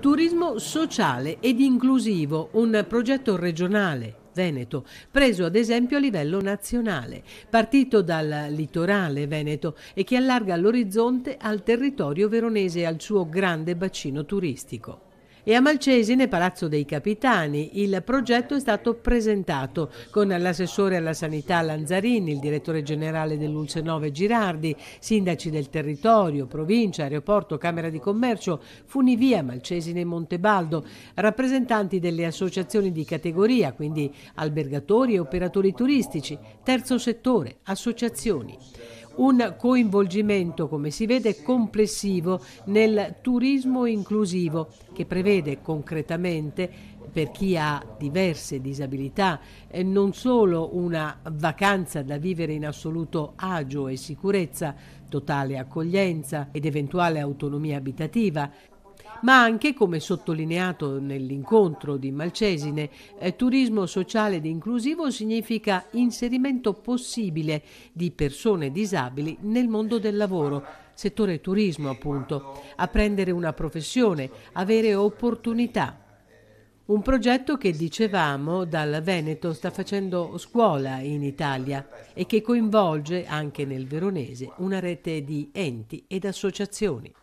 Turismo sociale ed inclusivo, un progetto regionale Veneto, preso ad esempio a livello nazionale, partito dal litorale veneto e che allarga l'orizzonte al territorio veronese e al suo grande bacino turistico. E a Malcesine, Palazzo dei Capitani, il progetto è stato presentato con l'assessore alla sanità Lanzarini, il direttore generale dell'Ulse 9 Girardi, sindaci del territorio, provincia, aeroporto, Camera di Commercio, Funivia, Malcesine e Montebaldo, rappresentanti delle associazioni di categoria, quindi albergatori e operatori turistici, terzo settore, associazioni un coinvolgimento, come si vede, complessivo nel turismo inclusivo che prevede concretamente per chi ha diverse disabilità eh, non solo una vacanza da vivere in assoluto agio e sicurezza, totale accoglienza ed eventuale autonomia abitativa, ma anche, come sottolineato nell'incontro di Malcesine, eh, turismo sociale ed inclusivo significa inserimento possibile di persone disabili nel mondo del lavoro, settore turismo appunto, apprendere una professione, avere opportunità. Un progetto che, dicevamo, dal Veneto sta facendo scuola in Italia e che coinvolge anche nel veronese una rete di enti ed associazioni.